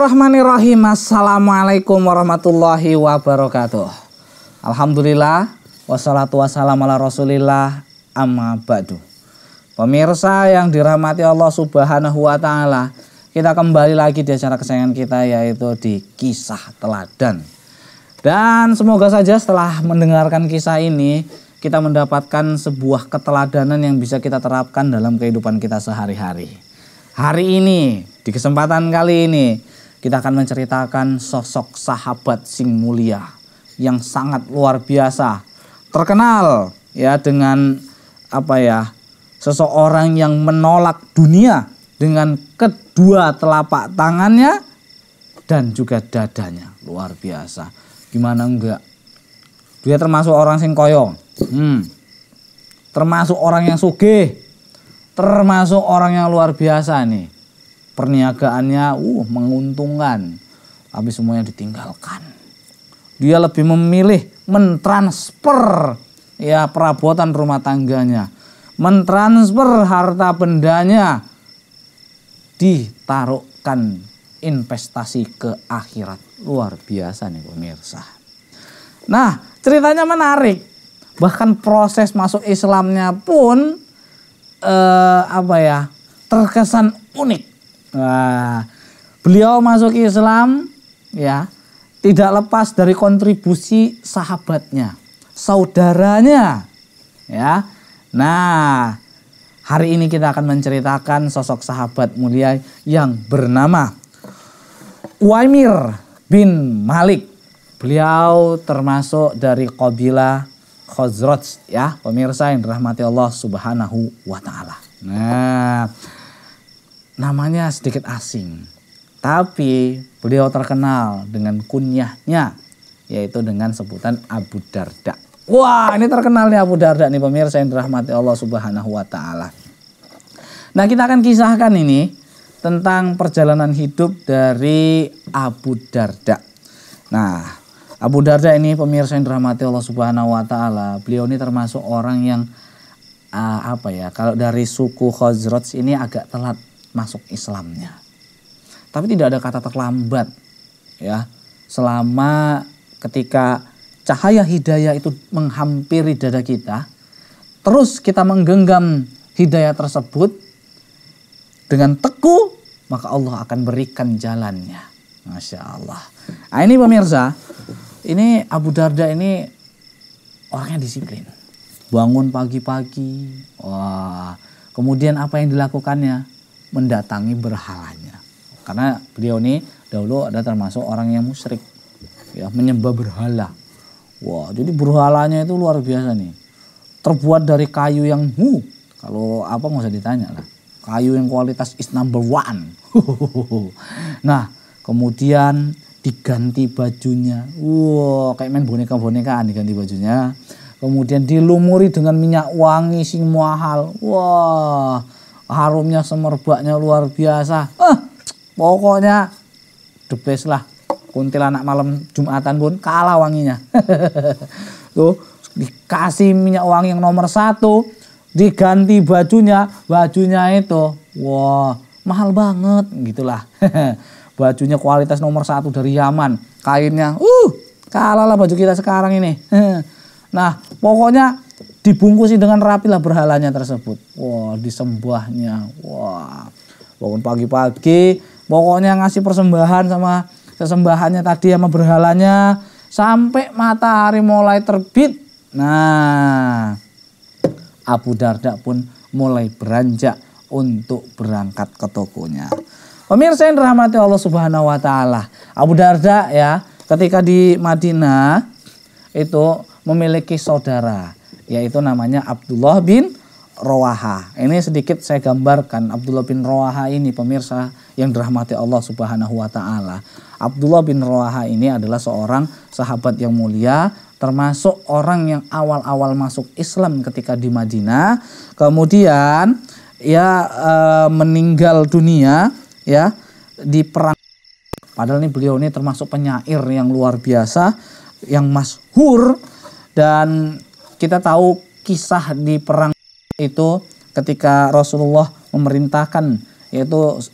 Bismillahirrahmanirrahim. Assalamualaikum warahmatullahi wabarakatuh. Alhamdulillah. Wassalatu wassalamu ala rasulillah amma ba'du. Pemirsa yang dirahmati Allah subhanahu wa ta'ala. Kita kembali lagi di acara kesayangan kita yaitu di kisah teladan. Dan semoga saja setelah mendengarkan kisah ini kita mendapatkan sebuah keteladanan yang bisa kita terapkan dalam kehidupan kita sehari-hari. Hari ini, di kesempatan kali ini, kita akan menceritakan sosok sahabat sing mulia yang sangat luar biasa terkenal ya dengan apa ya seseorang yang menolak dunia dengan kedua telapak tangannya dan juga dadanya luar biasa gimana enggak dia termasuk orang sing koyong hmm. termasuk orang yang sugih termasuk orang yang luar biasa nih perniagaannya uh menguntungkan. Tapi semuanya ditinggalkan. Dia lebih memilih mentransfer ya perabotan rumah tangganya, mentransfer harta bendanya ditaruhkan investasi ke akhirat. Luar biasa nih pemirsa. Nah, ceritanya menarik. Bahkan proses masuk Islamnya pun eh, apa ya? terkesan unik. Nah, beliau masuk Islam ya tidak lepas dari kontribusi sahabatnya, saudaranya ya. Nah, hari ini kita akan menceritakan sosok sahabat mulia yang bernama Waimir bin Malik. Beliau termasuk dari kabilah Khazraj ya, pemirsa yang dirahmati Allah Subhanahu wa taala. Nah, namanya sedikit asing. Tapi beliau terkenal dengan kunyahnya yaitu dengan sebutan Abu Darda. Wah, ini terkenal nih Abu Darda nih pemirsa yang dirahmati Allah Subhanahu wa taala. Nah, kita akan kisahkan ini tentang perjalanan hidup dari Abu Darda. Nah, Abu Darda ini pemirsa yang dirahmati Allah Subhanahu wa taala, beliau ini termasuk orang yang uh, apa ya? Kalau dari suku Khazraj ini agak telat masuk Islamnya. Tapi tidak ada kata terlambat ya. Selama ketika cahaya hidayah itu menghampiri dada kita, terus kita menggenggam hidayah tersebut dengan teguh, maka Allah akan berikan jalannya. Masya Allah. Nah, ini pemirsa, ini Abu Darda ini orangnya disiplin. Bangun pagi-pagi. Wah, kemudian apa yang dilakukannya? mendatangi berhalanya. Karena beliau ini dahulu ada termasuk orang yang musyrik. Ya, menyembah berhala. Wah, jadi berhalanya itu luar biasa nih. Terbuat dari kayu yang hu. Kalau apa nggak usah ditanya lah. Kayu yang kualitas is number one. nah, kemudian diganti bajunya. wah kayak main boneka-bonekaan diganti bajunya. Kemudian dilumuri dengan minyak wangi sing mahal. Wah, harumnya semerbaknya luar biasa eh, pokoknya the best lah kuntilanak malam jumatan pun kalah wanginya tuh dikasih minyak wangi yang nomor satu diganti bajunya bajunya itu wah wow, mahal banget gitulah bajunya kualitas nomor satu dari Yaman kainnya uh kalah lah baju kita sekarang ini nah pokoknya dibungkusi dengan rapi lah berhalanya tersebut. Wah, wow, disembahnya. Wah, wow. bangun pagi-pagi, pokoknya ngasih persembahan sama sesembahannya tadi sama berhalanya sampai matahari mulai terbit. Nah, Abu Darda pun mulai beranjak untuk berangkat ke tokonya. Pemirsa yang dirahmati Allah Subhanahu wa taala. Abu Darda ya, ketika di Madinah itu memiliki saudara yaitu namanya Abdullah bin Rawaha. Ini sedikit saya gambarkan Abdullah bin Rawaha ini pemirsa yang dirahmati Allah Subhanahu wa taala. Abdullah bin Rawaha ini adalah seorang sahabat yang mulia termasuk orang yang awal-awal masuk Islam ketika di Madinah. Kemudian ya e, meninggal dunia ya di perang padahal ini beliau ini termasuk penyair yang luar biasa yang masyhur dan kita tahu kisah di perang itu ketika Rasulullah memerintahkan yaitu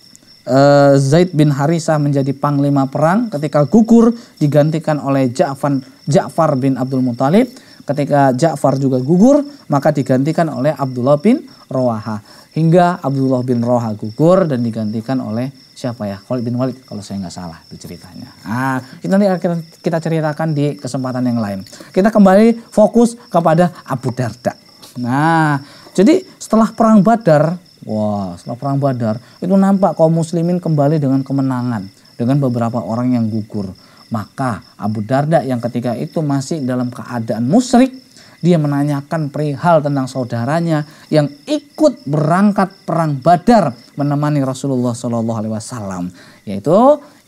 eh, Zaid bin Harisah menjadi panglima perang ketika gugur digantikan oleh Ja'far Ja'far bin Abdul Muthalib ketika Ja'far juga gugur maka digantikan oleh Abdullah bin Rawaha hingga Abdullah bin Rawaha gugur dan digantikan oleh siapa ya Khalid bin Walid kalau saya nggak salah itu ceritanya. Ah itu nanti akan kita ceritakan di kesempatan yang lain. Kita kembali fokus kepada Abu Darda. Nah jadi setelah perang Badar, wah setelah perang Badar itu nampak kaum muslimin kembali dengan kemenangan dengan beberapa orang yang gugur. Maka Abu Darda yang ketika itu masih dalam keadaan musyrik dia menanyakan perihal tentang saudaranya yang ikut berangkat perang Badar menemani Rasulullah Shallallahu Alaihi Wasallam, yaitu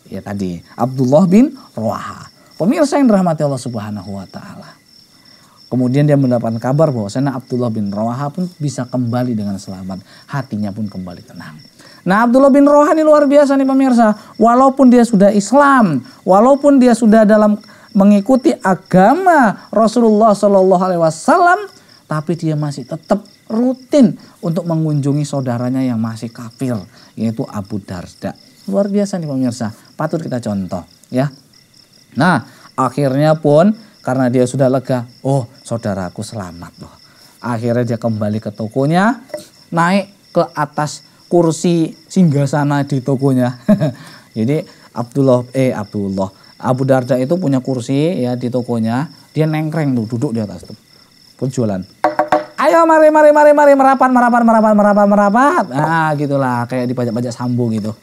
ya tadi Abdullah bin Roha. Pemirsa yang dirahmati Allah Subhanahu Wa Taala. Kemudian dia mendapatkan kabar bahwa sana Abdullah bin Roha pun bisa kembali dengan selamat. Hatinya pun kembali tenang. Nah Abdullah bin Rohani luar biasa nih pemirsa. Walaupun dia sudah Islam, walaupun dia sudah dalam mengikuti agama Rasulullah Shallallahu Alaihi Wasallam, tapi dia masih tetap rutin untuk mengunjungi saudaranya yang masih kafir, yaitu Abu Darda. Luar biasa nih pemirsa, patut kita contoh ya. Nah, akhirnya pun karena dia sudah lega, oh saudaraku selamat loh. Akhirnya dia kembali ke tokonya, naik ke atas kursi singgah sana di tokonya. Jadi Abdullah eh Abdullah Abu Darda itu punya kursi ya di tokonya, dia nengkreng tuh duduk di atas tuh. Penjualan. Ayo mari mari mari mari merapat merapat merapat merapat merapat. Nah, gitulah kayak dipajak pajak sambung gitu.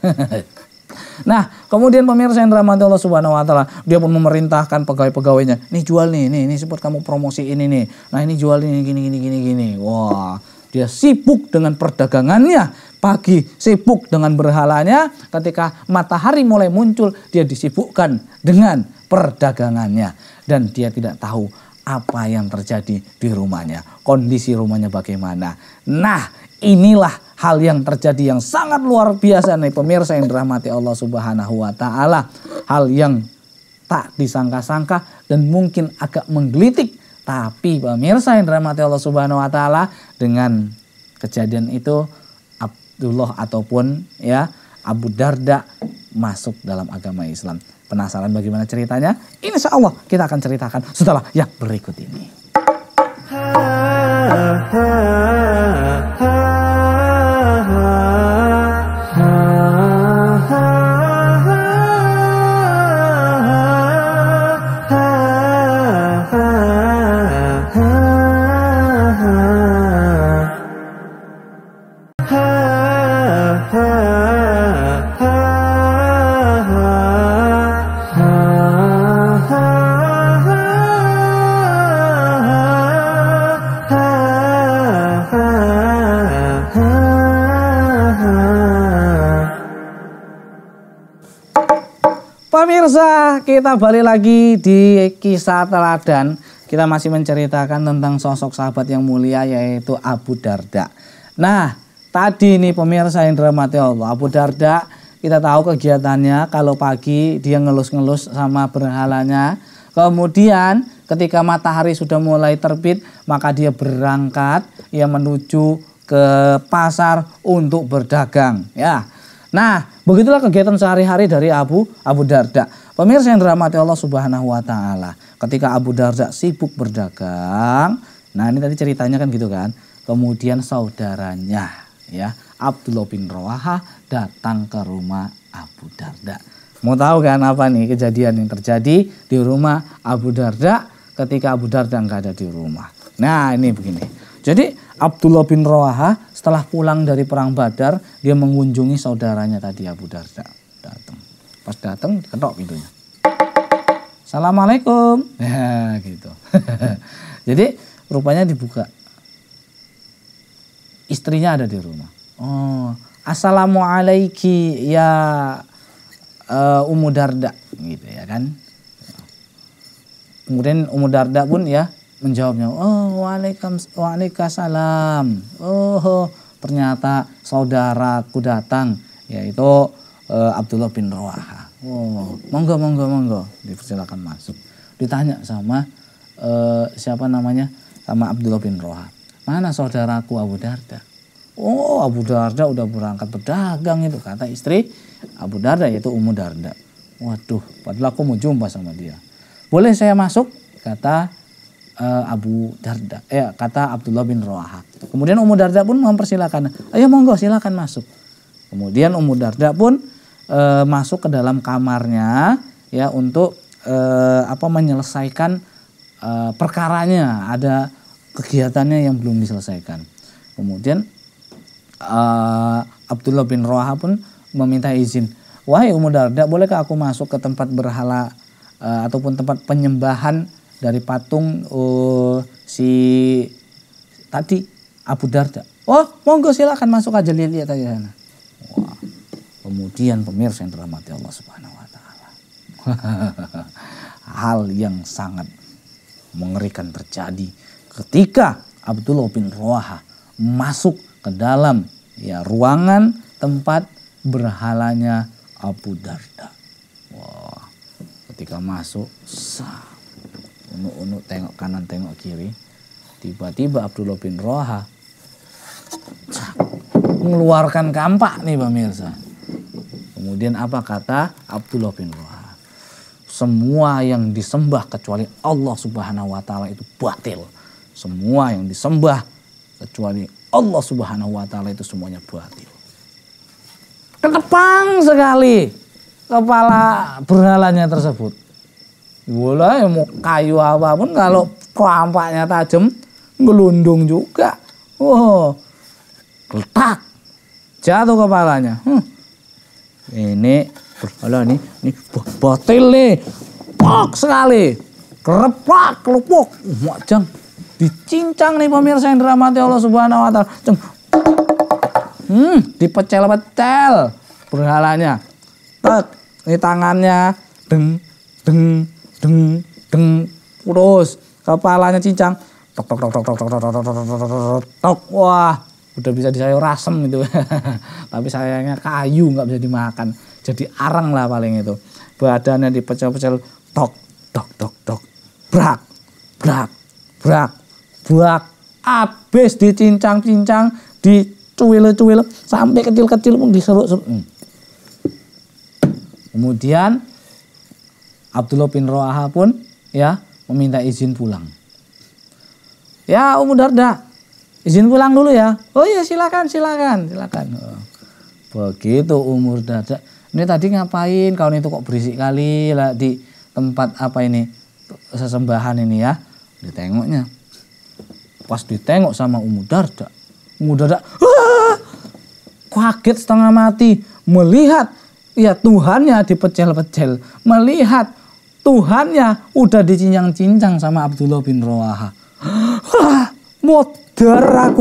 nah, kemudian pemirsa yang dirahmati Allah Subhanahu wa taala, dia pun memerintahkan pegawai-pegawainya, "Nih jual nih, nih, ini, sempat kamu promosi ini nih. Nah, ini jual nih gini gini gini gini." Wah, dia sibuk dengan perdagangannya pagi sibuk dengan berhalanya, ketika matahari mulai muncul dia disibukkan dengan perdagangannya dan dia tidak tahu apa yang terjadi di rumahnya, kondisi rumahnya bagaimana. Nah, inilah hal yang terjadi yang sangat luar biasa nih pemirsa yang dirahmati Allah Subhanahu wa taala. Hal yang tak disangka-sangka dan mungkin agak menggelitik, tapi pemirsa yang dirahmati Allah Subhanahu wa taala dengan kejadian itu Abdullah ataupun ya Abu Darda masuk dalam agama Islam. Penasaran bagaimana ceritanya? Insya Allah kita akan ceritakan setelah yang berikut ini. Ha, ha. kita balik lagi di kisah teladan. Kita masih menceritakan tentang sosok sahabat yang mulia yaitu Abu Darda. Nah, tadi nih pemirsa yang dramati Allah, Abu Darda kita tahu kegiatannya kalau pagi dia ngelus-ngelus sama berhalanya. Kemudian ketika matahari sudah mulai terbit, maka dia berangkat ia menuju ke pasar untuk berdagang, ya. Nah, begitulah kegiatan sehari-hari dari Abu Abu Darda. Pemirsa yang dirahmati Allah Subhanahu wa taala, ketika Abu Darda sibuk berdagang, nah ini tadi ceritanya kan gitu kan. Kemudian saudaranya ya, Abdullah bin Rawaha datang ke rumah Abu Darda. Mau tahu kan apa nih kejadian yang terjadi di rumah Abu Darda ketika Abu Darda nggak ada di rumah. Nah ini begini. Jadi Abdullah bin Rawaha setelah pulang dari perang Badar dia mengunjungi saudaranya tadi Abu Darda datang. Pas datang ketok pintunya. Assalamualaikum. Ya, gitu. Jadi rupanya dibuka. Istrinya ada di rumah. Oh, assalamualaikum ya uh, eh, Umu Darda gitu ya kan. Kemudian Umu Darda pun ya menjawabnya, "Oh, waalaikumsalam." Oh, ternyata saudaraku datang, yaitu uh, Abdullah bin Rawaha. Oh, monggo monggo monggo dipersilakan masuk. Ditanya sama uh, siapa namanya? Sama Abdullah bin Rawaha. Mana saudaraku Abu Darda? Oh, Abu Darda udah berangkat berdagang itu kata istri Abu Darda yaitu Ummu Darda. Waduh, padahal aku mau jumpa sama dia. Boleh saya masuk? kata uh, Abu Darda. Eh, kata Abdullah bin Rawaha. Kemudian Ummu Darda pun mempersilakan. Ayo monggo silakan masuk. Kemudian Ummu Darda pun e, masuk ke dalam kamarnya ya untuk e, apa menyelesaikan e, perkaranya ada kegiatannya yang belum diselesaikan kemudian e, Abdullah bin Roha pun meminta izin wahai Umar Darda bolehkah aku masuk ke tempat berhala e, ataupun tempat penyembahan dari patung e, si tadi Abu Darda oh monggo silakan masuk aja lihat-lihat aja sana Wah, Kemudian pemirsa yang dirahmati Allah Subhanahu wa taala. Hal yang sangat mengerikan terjadi ketika Abdullah bin Roha masuk ke dalam ya ruangan tempat berhalanya Abu Darda. Wah, ketika masuk sah unuk-unuk tengok kanan tengok kiri tiba-tiba Abdullah bin Roha mengeluarkan kampak nih pemirsa Kemudian apa kata Abdullah bin Wahab? Semua yang disembah kecuali Allah Subhanahu wa taala itu batil. Semua yang disembah kecuali Allah Subhanahu wa taala itu semuanya batil. Ketepang sekali kepala berhalanya tersebut. Wala yang mau kayu apapun kalau kelampaknya tajam ngelundung juga. wow. Oh, letak jatuh kepalanya. Hmm ini ala ini, ini batil nih. Pok sekali. Kerepak, kelupuk. Macam dicincang nih pemirsa yang dirahmati Allah Subhanahu wa taala. Ceng. Hmm, dipecel-pecel berhalanya. Tek, ini tangannya deng deng deng deng terus kepalanya cincang tok tok tok tok tok tok tok tok tok wah udah bisa disayur rasem itu tapi sayangnya kayu nggak bisa dimakan jadi arang lah paling itu badannya dipecel-pecel tok tok tok tok brak brak brak brak abis dicincang-cincang dicuil-cuil sampai kecil-kecil pun diseruk-seruk hmm. kemudian Abdullah bin Roaha pun ya meminta izin pulang ya Ummu Darda izin pulang dulu ya oh iya silakan silakan silakan oh, begitu umur dada ini tadi ngapain kau ini tuh kok berisik kali lah di tempat apa ini sesembahan ini ya ditengoknya pas ditengok sama umur darda umur darda ah! kaget setengah mati melihat ya Tuhannya dipecel-pecel melihat Tuhannya udah dicincang-cincang sama Abdullah bin Rawaha. Wah, Darah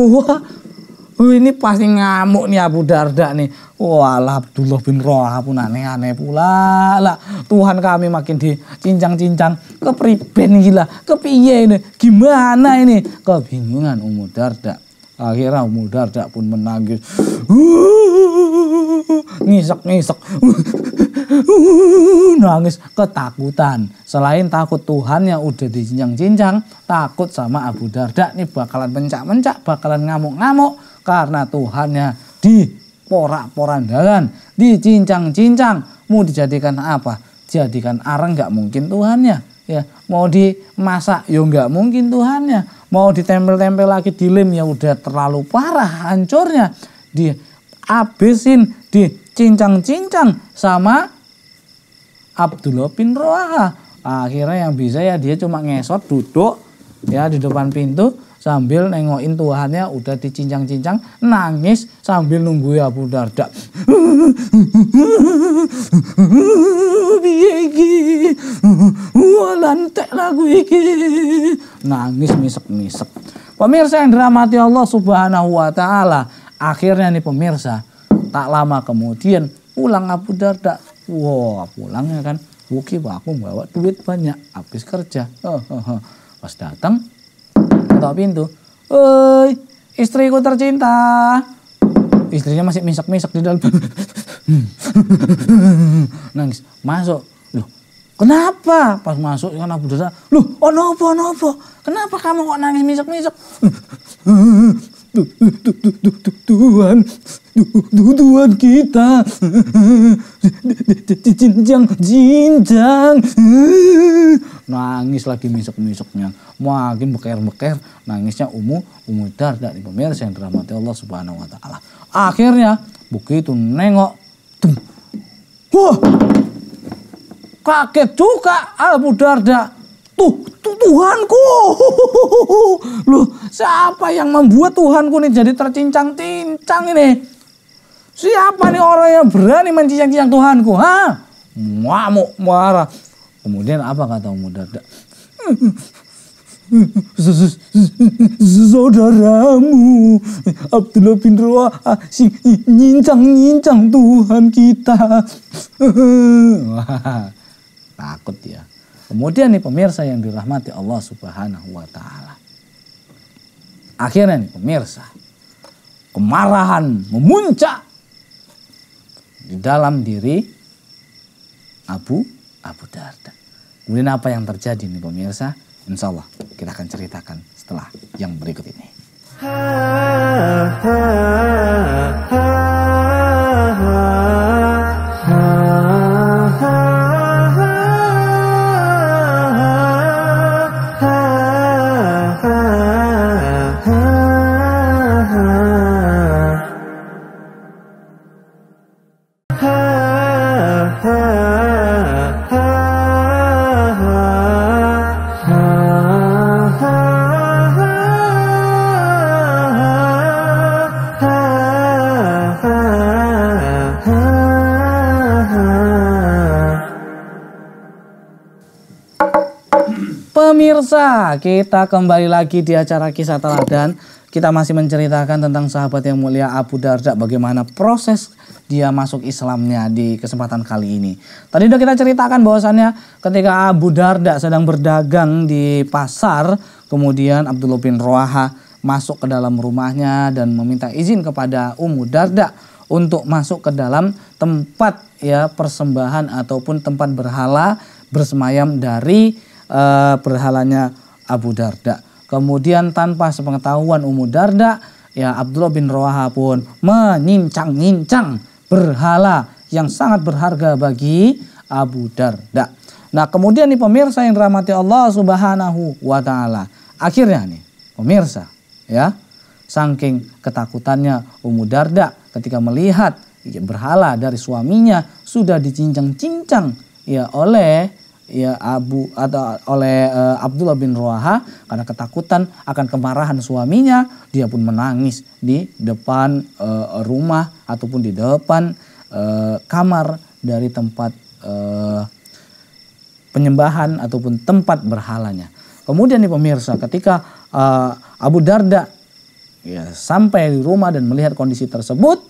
wah ini pasti ngamuk nih Abu Darda nih. walah Abdullah bin Roha pun aneh-aneh pula. Lah, Tuhan kami makin dicincang-cincang. Kepriben gila, kepiye ini? Gimana ini? Kebingungan Umu Darda. Akhirnya mudar tak pun menangis. Ngisek-ngisek. Uh, uh, nangis ketakutan. Selain takut Tuhan yang udah dicincang-cincang, takut sama Abu Darda nih bakalan mencak-mencak, bakalan ngamuk-ngamuk karena Tuhannya diporak-porandalan, dicincang-cincang. Mau dijadikan apa? Jadikan arang nggak mungkin Tuhannya ya mau dimasak ya nggak mungkin Tuhan nya mau ditempel-tempel lagi dilem ya udah terlalu parah hancurnya di abisin dicincang-cincang sama Abdullah bin Roha akhirnya yang bisa ya dia cuma ngesot duduk ya di depan pintu sambil nengokin tuahannya udah dicincang-cincang nangis sambil nunggu ya Abu Darda piye iki lagu iki nangis misep misep pemirsa yang dirahmati Allah Subhanahu wa taala akhirnya nih pemirsa tak lama kemudian pulang Abu Darda wow pulangnya kan Buki aku bawa duit banyak habis kerja. Pas datang ketok pintu. Woi, istriku tercinta. Istrinya masih misak-misak di dalam. Nangis. Masuk. Loh, kenapa? Pas masuk kan Abu Darda, "Loh, ono oh, apa ono apa? Kenapa kamu kok nangis misak-misak?" Tuhan, Tuhan kita, cincang, cincang, nangis lagi misok misoknya, makin beker-beker, nangisnya umu, umu darda pemirsa yang dirahmati Allah Subhanahu Wa Taala. Akhirnya begitu nengok, wah, kaget juga Abu Darda Tuh, tuh Tuhanku. Loh, siapa yang membuat Tuhanku ini jadi tercincang-cincang ini? Siapa nih orang yang berani mencincang-cincang Tuhanku? Ha? Ngamuk marah. Kemudian apa kata Mudarda? saudaramu Abdullah bin Ruah si nyincang-nyincang Tuhan kita. takut ya. Kemudian nih pemirsa yang dirahmati Allah Subhanahu wa taala. Akhirnya nih pemirsa, kemarahan memuncak di dalam diri Abu Abu Darda. Kemudian apa yang terjadi nih pemirsa? Insya Allah kita akan ceritakan setelah yang berikut ini. Ha, ha, ha, ha, Nah, kita kembali lagi di acara kisah teladan. Kita masih menceritakan tentang sahabat yang mulia Abu Darda bagaimana proses dia masuk Islamnya di kesempatan kali ini. Tadi udah kita ceritakan bahwasannya ketika Abu Darda sedang berdagang di pasar, kemudian Abdul bin Roaha masuk ke dalam rumahnya dan meminta izin kepada Ummu Darda untuk masuk ke dalam tempat ya persembahan ataupun tempat berhala bersemayam dari uh, berhalanya Abu Darda. Kemudian tanpa sepengetahuan Ummu Darda, ya Abdullah bin Rawaha pun menincang nyincang berhala yang sangat berharga bagi Abu Darda. Nah kemudian nih pemirsa yang dirahmati Allah subhanahu wa ta'ala. Akhirnya nih pemirsa ya saking ketakutannya Ummu Darda ketika melihat ya, berhala dari suaminya sudah dicincang-cincang ya oleh ya Abu atau oleh uh, Abdullah bin Ruaha karena ketakutan akan kemarahan suaminya dia pun menangis di depan uh, rumah ataupun di depan uh, kamar dari tempat uh, penyembahan ataupun tempat berhalanya kemudian nih pemirsa ketika uh, Abu Darda ya sampai di rumah dan melihat kondisi tersebut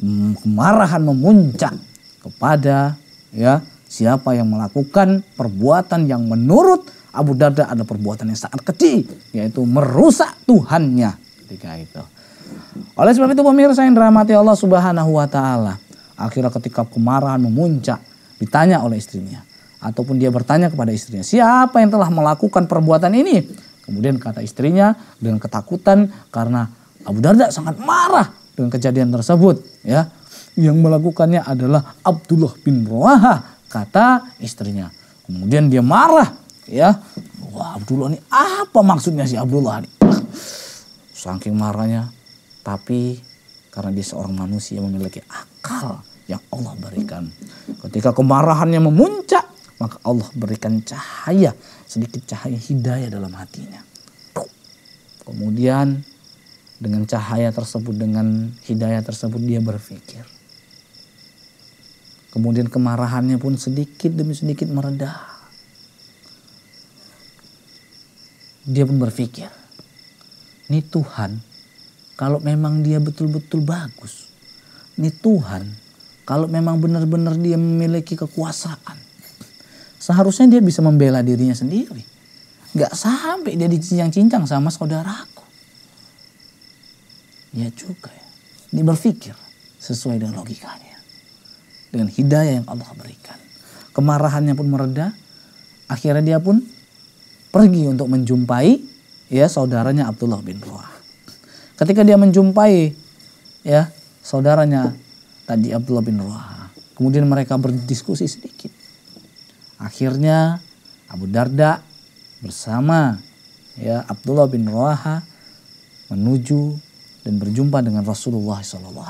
mm, kemarahan memuncak kepada ya Siapa yang melakukan perbuatan yang menurut Abu Darda ada perbuatan yang sangat kecil, yaitu merusak Tuhannya ketika itu. Oleh sebab itu pemirsa yang dirahmati Allah Subhanahu wa taala, akhirnya ketika kemarahan memuncak, ditanya oleh istrinya ataupun dia bertanya kepada istrinya, "Siapa yang telah melakukan perbuatan ini?" Kemudian kata istrinya dengan ketakutan karena Abu Darda sangat marah dengan kejadian tersebut, ya. Yang melakukannya adalah Abdullah bin Ruaha kata istrinya. Kemudian dia marah ya. Wah Abdullah ini apa maksudnya si Abdullah ini? Saking marahnya. Tapi karena dia seorang manusia memiliki akal yang Allah berikan. Ketika kemarahannya memuncak maka Allah berikan cahaya, sedikit cahaya hidayah dalam hatinya. Kemudian dengan cahaya tersebut, dengan hidayah tersebut dia berpikir. Kemudian kemarahannya pun sedikit demi sedikit meredah. Dia pun berpikir, ini Tuhan kalau memang dia betul-betul bagus. Ini Tuhan kalau memang benar-benar dia memiliki kekuasaan. Seharusnya dia bisa membela dirinya sendiri. Gak sampai dia dicincang-cincang sama saudaraku. Ya juga ya. Dia berpikir sesuai dengan logikanya dengan hidayah yang Allah berikan. Kemarahannya pun mereda, akhirnya dia pun pergi untuk menjumpai ya saudaranya Abdullah bin Ruah. Ketika dia menjumpai ya saudaranya tadi Abdullah bin Ruah, kemudian mereka berdiskusi sedikit. Akhirnya Abu Darda bersama ya Abdullah bin Ruah menuju dan berjumpa dengan Rasulullah SAW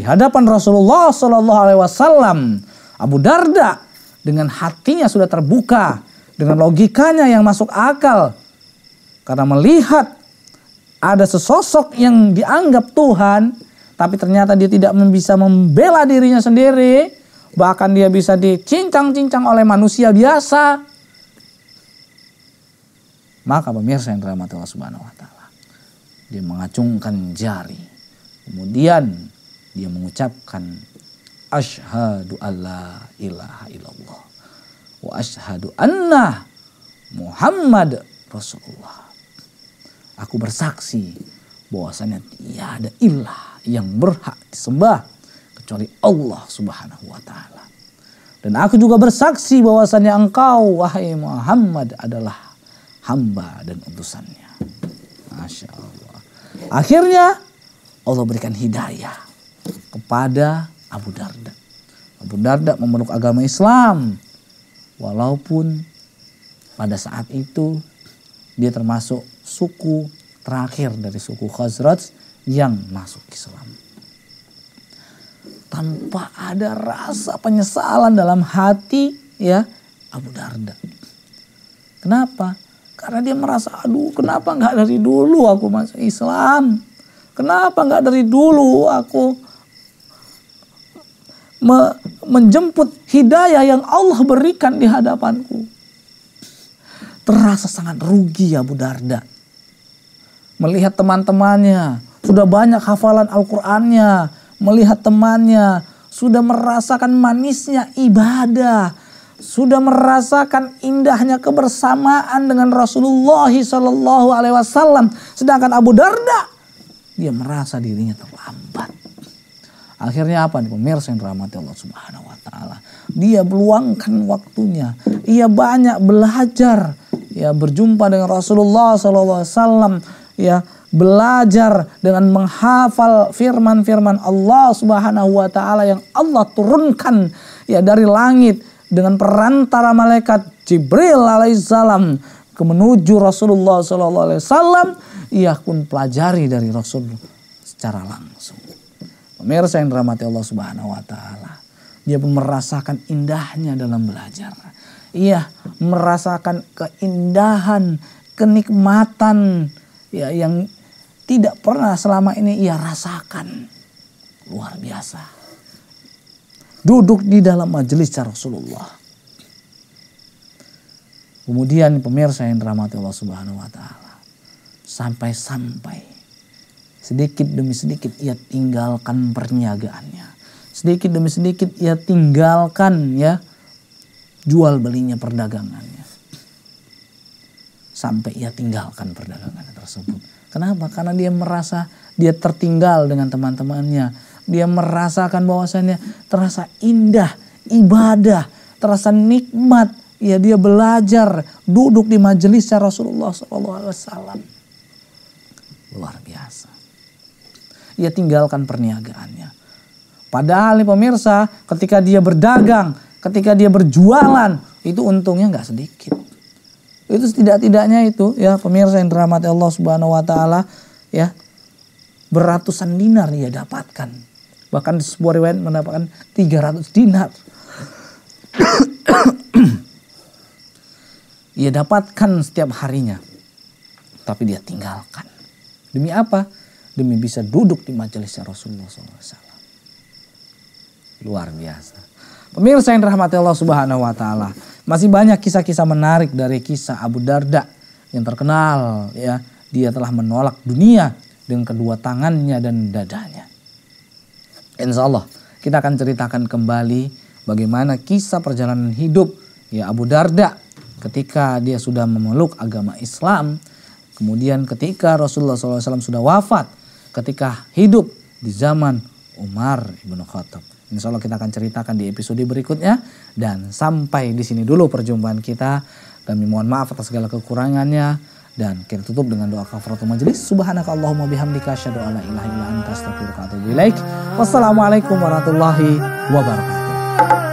di hadapan Rasulullah Shallallahu Alaihi Wasallam Abu Darda dengan hatinya sudah terbuka dengan logikanya yang masuk akal karena melihat ada sesosok yang dianggap Tuhan tapi ternyata dia tidak bisa membela dirinya sendiri bahkan dia bisa dicincang-cincang oleh manusia biasa maka pemirsa yang dirahmati Allah Subhanahu wa taala dia mengacungkan jari kemudian dia mengucapkan asyhadu alla ilaha illallah wa asyhadu anna Muhammad Rasulullah. Aku bersaksi bahwasanya tiada ilah yang berhak disembah kecuali Allah Subhanahu wa taala. Dan aku juga bersaksi bahwasanya engkau wahai Muhammad adalah hamba dan utusannya. Masya Allah. Akhirnya Allah berikan hidayah kepada Abu Darda. Abu Darda memeluk agama Islam walaupun pada saat itu dia termasuk suku terakhir dari suku Khazraj yang masuk Islam. Tanpa ada rasa penyesalan dalam hati ya Abu Darda. Kenapa? Karena dia merasa, aduh kenapa nggak dari dulu aku masuk Islam? Kenapa nggak dari dulu aku me menjemput hidayah yang Allah berikan di hadapanku. Terasa sangat rugi ya Bu Darda. Melihat teman-temannya, sudah banyak hafalan Al-Qur'annya, melihat temannya, sudah merasakan manisnya ibadah, sudah merasakan indahnya kebersamaan dengan Rasulullah Shallallahu Alaihi Wasallam, sedangkan Abu Darda dia merasa dirinya terlambat. Akhirnya apa nih pemirsa yang dirahmati Allah Subhanahu wa taala? Dia meluangkan waktunya. Ia banyak belajar, ya berjumpa dengan Rasulullah sallallahu alaihi wasallam, ya belajar dengan menghafal firman-firman Allah Subhanahu wa taala yang Allah turunkan ya dari langit dengan perantara malaikat Jibril alaihissalam ke menuju Rasulullah sallallahu alaihi wasallam ia pun pelajari dari Rasul secara langsung. Pemirsa yang dirahmati Allah Subhanahu wa taala. Dia pun merasakan indahnya dalam belajar. Ia merasakan keindahan, kenikmatan ya yang tidak pernah selama ini ia rasakan. Luar biasa. Duduk di dalam majelis Rasulullah. Kemudian pemirsa yang dirahmati Allah Subhanahu wa taala. Sampai-sampai Sedikit demi sedikit ia tinggalkan perniagaannya. Sedikit demi sedikit ia tinggalkan ya jual belinya perdagangannya. Sampai ia tinggalkan perdagangan tersebut. Kenapa? Karena dia merasa dia tertinggal dengan teman-temannya. Dia merasakan bahwasannya terasa indah ibadah, terasa nikmat. Ya dia belajar duduk di majelisnya Rasulullah SAW. Luar biasa dia tinggalkan perniagaannya. Padahal nih pemirsa, ketika dia berdagang, ketika dia berjualan, itu untungnya nggak sedikit. Itu setidak-tidaknya itu ya pemirsa yang dirahmati Allah Subhanahu wa taala ya beratusan dinar ia dapatkan. Bahkan di sebuah riwayat mendapatkan 300 dinar. ia dapatkan setiap harinya. Tapi dia tinggalkan. Demi apa? demi bisa duduk di majelisnya Rasulullah SAW. Luar biasa. Pemirsa yang rahmati Allah Subhanahu wa taala. Masih banyak kisah-kisah menarik dari kisah Abu Darda yang terkenal ya, dia telah menolak dunia dengan kedua tangannya dan dadanya. Insya Allah kita akan ceritakan kembali bagaimana kisah perjalanan hidup ya Abu Darda ketika dia sudah memeluk agama Islam Kemudian ketika Rasulullah SAW sudah wafat, ketika hidup di zaman Umar Ibnu Khattab. Insya Allah kita akan ceritakan di episode berikutnya. Dan sampai di sini dulu perjumpaan kita. Kami mohon maaf atas segala kekurangannya. Dan kita tutup dengan doa kafaratul majelis. Subhanakallahumma bihamdika syadu ala la ilaha anta astagfirullahaladzim. Wassalamualaikum warahmatullahi wabarakatuh.